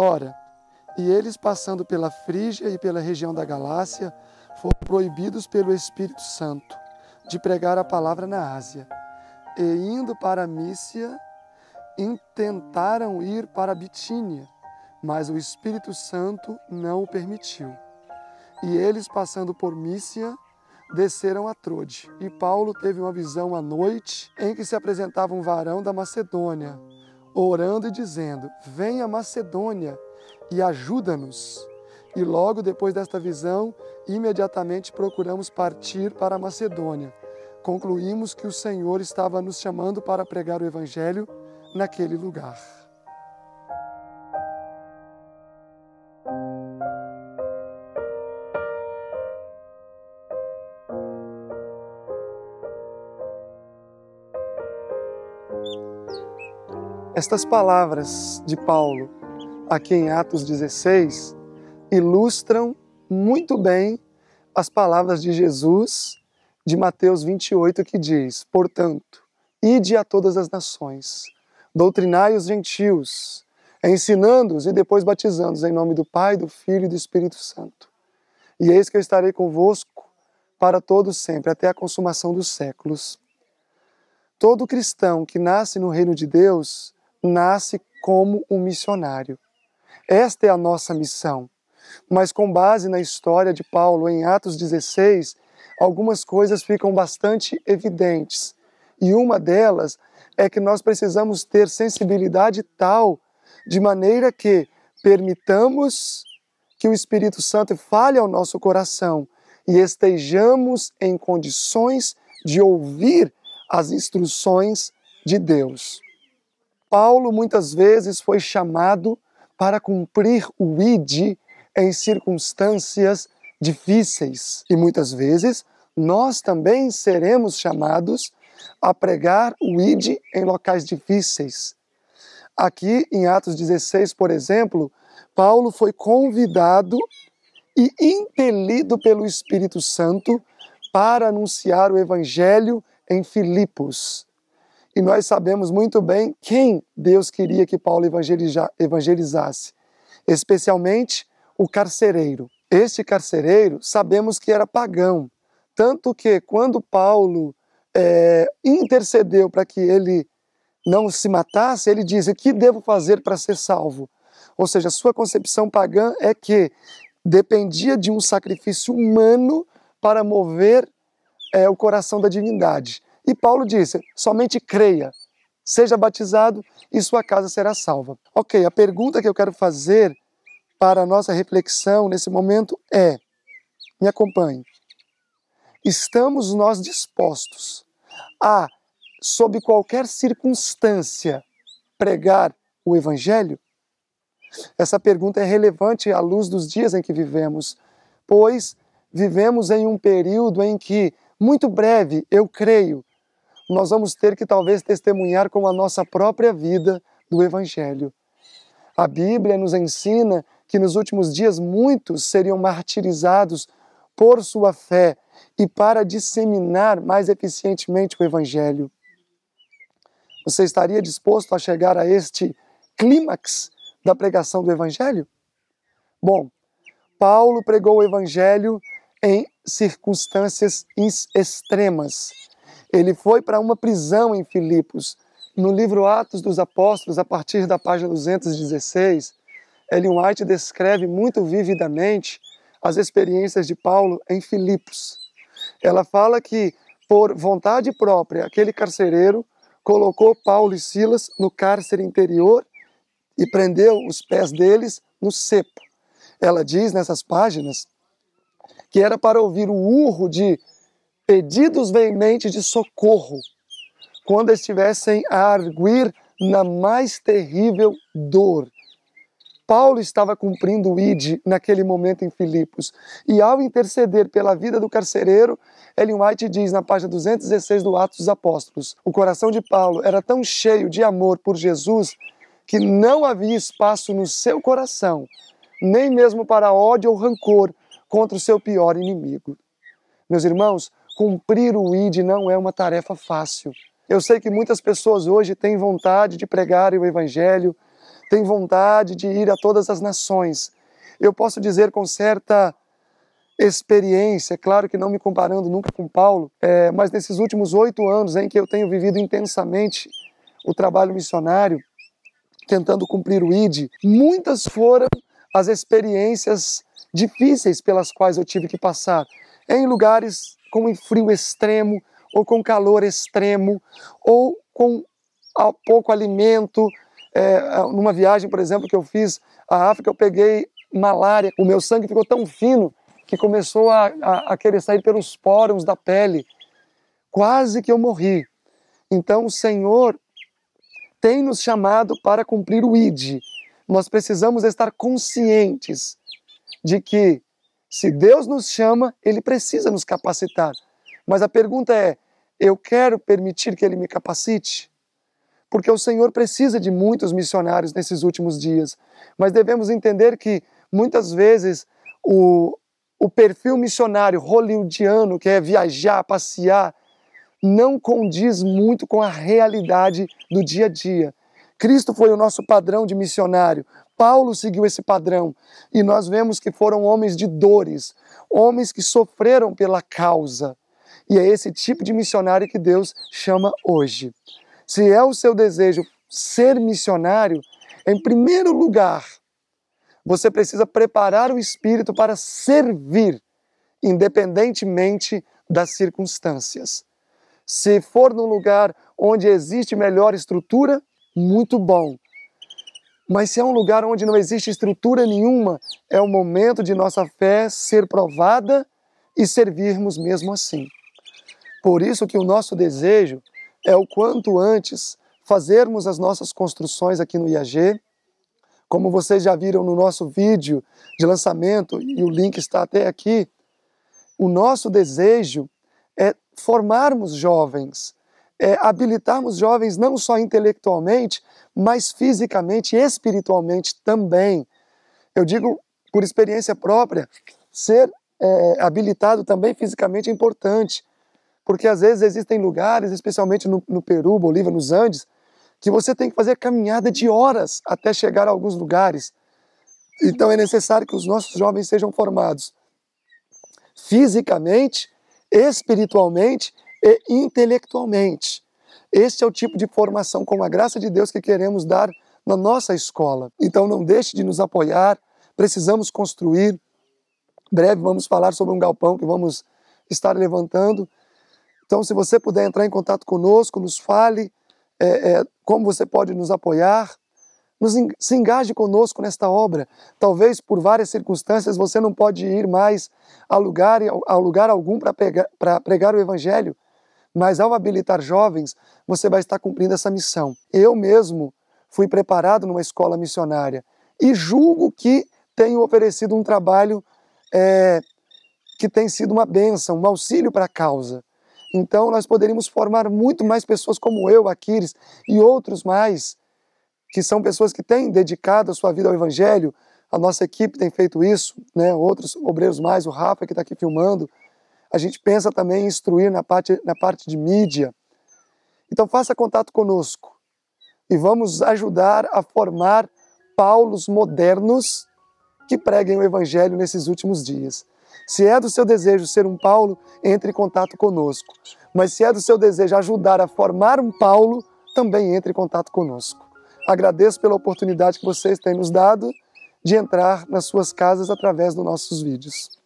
Ora, e eles passando pela Frígia e pela região da Galácia, foram proibidos pelo Espírito Santo de pregar a palavra na Ásia. E indo para Mícia, intentaram ir para Bitínia, mas o Espírito Santo não o permitiu. E eles, passando por Mícia, desceram a Trode. E Paulo teve uma visão à noite em que se apresentava um varão da Macedônia, orando e dizendo: Venha Macedônia e ajuda-nos. E logo depois desta visão, imediatamente procuramos partir para a Macedônia. Concluímos que o Senhor estava nos chamando para pregar o Evangelho naquele lugar. Estas palavras de Paulo, aqui em Atos 16, ilustram muito bem as palavras de Jesus de Mateus 28, que diz: Portanto, ide a todas as nações, doutrinai os gentios, ensinando-os e depois batizando-os em nome do Pai, do Filho e do Espírito Santo. E eis que eu estarei convosco para todos sempre, até a consumação dos séculos. Todo cristão que nasce no reino de Deus nasce como um missionário. Esta é a nossa missão. Mas com base na história de Paulo em Atos 16, algumas coisas ficam bastante evidentes. E uma delas é que nós precisamos ter sensibilidade tal de maneira que permitamos que o Espírito Santo fale ao nosso coração e estejamos em condições de ouvir as instruções de Deus. Paulo muitas vezes foi chamado para cumprir o ID em circunstâncias difíceis. E muitas vezes nós também seremos chamados a pregar o ID em locais difíceis. Aqui em Atos 16, por exemplo, Paulo foi convidado e impelido pelo Espírito Santo para anunciar o evangelho em Filipos. E nós sabemos muito bem quem Deus queria que Paulo evangelizasse, especialmente o carcereiro. Este carcereiro sabemos que era pagão, tanto que quando Paulo é, intercedeu para que ele não se matasse, ele diz: O que devo fazer para ser salvo? Ou seja, sua concepção pagã é que dependia de um sacrifício humano para mover é, o coração da divindade. E Paulo disse: somente creia, seja batizado e sua casa será salva. Ok, a pergunta que eu quero fazer para a nossa reflexão nesse momento é: me acompanhe. Estamos nós dispostos a, sob qualquer circunstância, pregar o Evangelho? Essa pergunta é relevante à luz dos dias em que vivemos, pois vivemos em um período em que, muito breve, eu creio, nós vamos ter que talvez testemunhar com a nossa própria vida do Evangelho. A Bíblia nos ensina que nos últimos dias muitos seriam martirizados por sua fé e para disseminar mais eficientemente o Evangelho. Você estaria disposto a chegar a este clímax da pregação do Evangelho? Bom, Paulo pregou o Evangelho em circunstâncias extremas. Ele foi para uma prisão em Filipos. No livro Atos dos Apóstolos, a partir da página 216, Ellen White descreve muito vividamente as experiências de Paulo em Filipos. Ela fala que, por vontade própria, aquele carcereiro colocou Paulo e Silas no cárcere interior e prendeu os pés deles no cepo. Ela diz nessas páginas que era para ouvir o urro de pedidos veementes de socorro quando estivessem a arguir na mais terrível dor. Paulo estava cumprindo o ID naquele momento em Filipos. E ao interceder pela vida do carcereiro, Ellen White diz na página 216 do Atos dos Apóstolos: O coração de Paulo era tão cheio de amor por Jesus que não havia espaço no seu coração, nem mesmo para ódio ou rancor contra o seu pior inimigo. Meus irmãos, Cumprir o ID não é uma tarefa fácil. Eu sei que muitas pessoas hoje têm vontade de pregar o Evangelho, têm vontade de ir a todas as nações. Eu posso dizer com certa experiência, é claro que não me comparando nunca com Paulo, é, mas nesses últimos oito anos em que eu tenho vivido intensamente o trabalho missionário, tentando cumprir o ID, muitas foram as experiências difíceis pelas quais eu tive que passar, em lugares com frio extremo, ou com calor extremo, ou com ah, pouco alimento. É, ah, numa viagem, por exemplo, que eu fiz à África, eu peguei malária. O meu sangue ficou tão fino que começou a, a, a querer sair pelos poros da pele. Quase que eu morri. Então, o Senhor tem nos chamado para cumprir o ID. Nós precisamos estar conscientes de que se Deus nos chama, Ele precisa nos capacitar. Mas a pergunta é: eu quero permitir que Ele me capacite? Porque o Senhor precisa de muitos missionários nesses últimos dias. Mas devemos entender que muitas vezes o, o perfil missionário hollywoodiano, que é viajar, passear, não condiz muito com a realidade do dia a dia. Cristo foi o nosso padrão de missionário, Paulo seguiu esse padrão e nós vemos que foram homens de dores, homens que sofreram pela causa. E é esse tipo de missionário que Deus chama hoje. Se é o seu desejo ser missionário, em primeiro lugar, você precisa preparar o espírito para servir, independentemente das circunstâncias. Se for num lugar onde existe melhor estrutura, muito bom. Mas se é um lugar onde não existe estrutura nenhuma, é o momento de nossa fé ser provada e servirmos mesmo assim. Por isso que o nosso desejo é o quanto antes fazermos as nossas construções aqui no IAG. Como vocês já viram no nosso vídeo de lançamento, e o link está até aqui, o nosso desejo é formarmos jovens é, habilitarmos jovens não só intelectualmente, mas fisicamente e espiritualmente também. Eu digo por experiência própria, ser é, habilitado também fisicamente é importante, porque às vezes existem lugares, especialmente no, no Peru, Bolívia, nos Andes, que você tem que fazer caminhada de horas até chegar a alguns lugares. Então é necessário que os nossos jovens sejam formados fisicamente, espiritualmente e intelectualmente. Este é o tipo de formação com a graça de Deus que queremos dar na nossa escola. Então não deixe de nos apoiar, precisamos construir. Breve vamos falar sobre um galpão que vamos estar levantando. Então, se você puder entrar em contato conosco, nos fale é, é, como você pode nos apoiar, nos, se engaje conosco nesta obra. Talvez por várias circunstâncias você não pode ir mais a lugar, a lugar algum para pregar o Evangelho, mas ao habilitar jovens, você vai estar cumprindo essa missão. Eu mesmo fui preparado numa escola missionária e julgo que tenho oferecido um trabalho é, que tem sido uma benção, um auxílio para a causa. Então nós poderíamos formar muito mais pessoas como eu, Aquiles e outros mais, que são pessoas que têm dedicado a sua vida ao Evangelho. A nossa equipe tem feito isso, né? outros obreiros mais, o Rafa que está aqui filmando. A gente pensa também em instruir na parte, na parte de mídia. Então faça contato conosco e vamos ajudar a formar Paulos modernos que preguem o Evangelho nesses últimos dias. Se é do seu desejo ser um Paulo, entre em contato conosco. Mas se é do seu desejo ajudar a formar um Paulo, também entre em contato conosco. Agradeço pela oportunidade que vocês têm nos dado de entrar nas suas casas através dos nossos vídeos.